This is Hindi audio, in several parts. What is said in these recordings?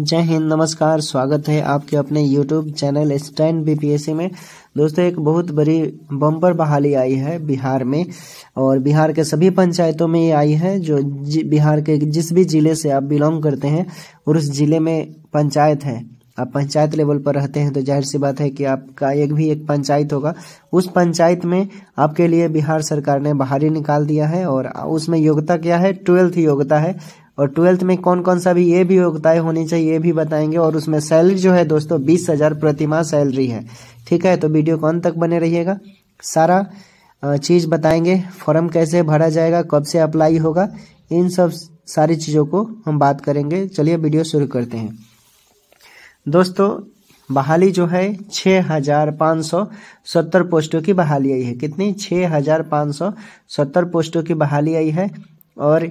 जय हिंद नमस्कार स्वागत है आपके अपने यूट्यूब चैनल स्टैंड बीपीएससी में दोस्तों एक बहुत बड़ी बम्पर बहाली आई है बिहार में और बिहार के सभी पंचायतों में ये आई है जो बिहार के जिस भी ज़िले से आप बिलोंग करते हैं और उस ज़िले में पंचायत है आप पंचायत लेवल पर रहते हैं तो जाहिर सी बात है कि आपका एक भी एक पंचायत होगा उस पंचायत में आपके लिए बिहार सरकार ने बहाली निकाल दिया है और उसमें योग्यता क्या है ट्वेल्थ योग्यता है और ट्वेल्थ में कौन कौन सा भी ये भी योगदाय होनी चाहिए ये भी बताएंगे और उसमें सैलरी जो है दोस्तों बीस हज़ार प्रतिमाह सैलरी है ठीक है तो वीडियो कौन तक बने रहिएगा सारा चीज़ बताएंगे फॉर्म कैसे भरा जाएगा कब से अप्लाई होगा इन सब सारी चीज़ों को हम बात करेंगे चलिए वीडियो शुरू करते हैं दोस्तों बहाली जो है छः हजार पाँच सौ सत्तर पोस्टों की बहाली आई है कितनी छः हजार पाँच सौ सत्तर पोस्टों की बहाली आई है और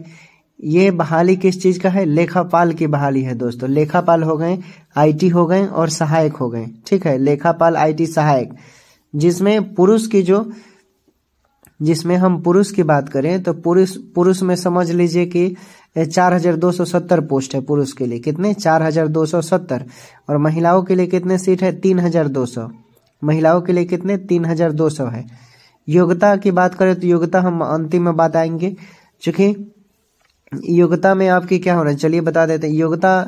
ये बहाली किस चीज का है लेखापाल की बहाली है दोस्तों लेखापाल हो गए आईटी हो गए और सहायक हो गए ठीक है लेखापाल आईटी सहायक जिसमें पुरुष की जो जिसमें हम पुरुष की बात करें तो पुरुष पुरुष में समझ लीजिए कि 4270 पोस्ट है पुरुष के लिए कितने 4270 और महिलाओं के लिए कितने सीट है 3200 महिलाओं के लिए कितने 3200 है योग्यता की बात करें तो योग्यता हम अंतिम में बात आएंगे चूंकि योग्यता में आपके क्या होना चलिए बता देते हैं योग्यता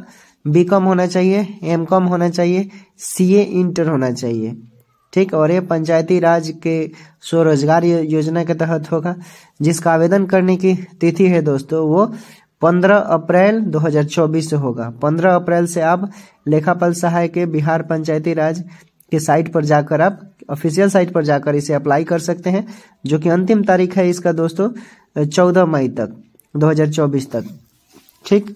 बी कॉम होना चाहिए एम कॉम होना चाहिए सी ए इंटर होना चाहिए ठीक और ये पंचायती राज के स्वरोजगार योजना के तहत होगा जिसका आवेदन करने की तिथि है दोस्तों वो 15 अप्रैल 2024 से होगा 15 अप्रैल से आप लेखापाल सहाय के बिहार पंचायती राज के साइट पर जाकर आप ऑफिशियल साइट पर जाकर इसे अप्लाई कर सकते हैं जो कि अंतिम तारीख है इसका दोस्तों 14 मई तक 2024 तक ठीक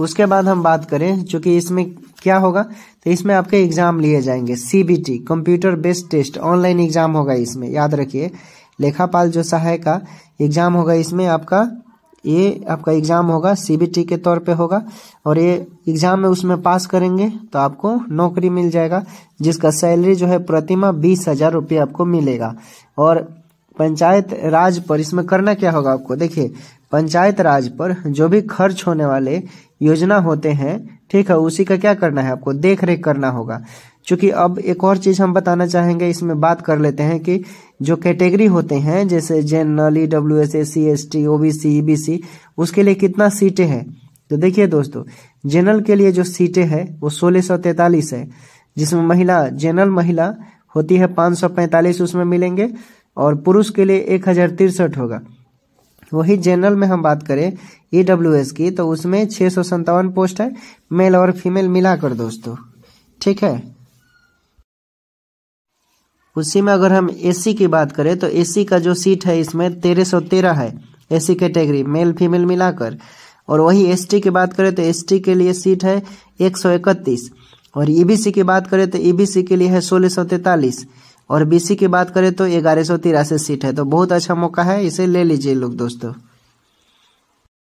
उसके बाद हम बात करें चूंकि इसमें क्या होगा तो इसमें आपके एग्जाम लिए जाएंगे CBT computer based test online exam होगा इसमें याद रखिए लेखापाल जो सहाय का एग्जाम होगा इसमें आपका ये आपका एग्जाम होगा सीबीटी के तौर पे होगा और ये एग्जाम में उसमें पास करेंगे तो आपको नौकरी मिल जाएगा जिसका सैलरी जो है प्रतिमा बीस हजार रुपये आपको मिलेगा और पंचायत राज पर इसमें करना क्या होगा आपको देखिए पंचायत राज पर जो भी खर्च होने वाले योजना होते हैं ठीक है उसी का क्या करना है आपको देख रेख करना होगा चूंकि अब एक और चीज हम बताना चाहेंगे इसमें बात कर लेते हैं कि जो कैटेगरी होते हैं जैसे general E W S S C S T O B C E B C उसके लिए कितना सीटें हैं तो देखिए दोस्तों जनरल के लिए जो सीटें हैं वो सोलह सौ तैतालीस है जिसमें महिला जनरल महिला होती है पांच सौ पैंतालीस उसमें मिलेंगे और पुरुष के लिए एक हजार तिरसठ होगा वही जनरल में हम बात करें ई e एस की तो उसमें छह सौ संतावन पोस्ट है मेल और फीमेल मिलाकर दोस्तों ठीक है उसी में अगर हम एससी की बात करें तो एससी का जो सीट है इसमें तेरह सौ तेरह है एसी कैटेगरी मेल फीमेल मिलाकर और वही एसटी की बात करें तो एसटी के लिए सीट है एक सौ इकतीस और ईबीसी e की बात करें तो ईबीसी e के लिए है सोलह सौ तैतालीस और बीसी की बात करें तो ग्यारह सौ तिरासी सीट है तो बहुत अच्छा मौका है इसे ले लीजिए लोग दोस्तों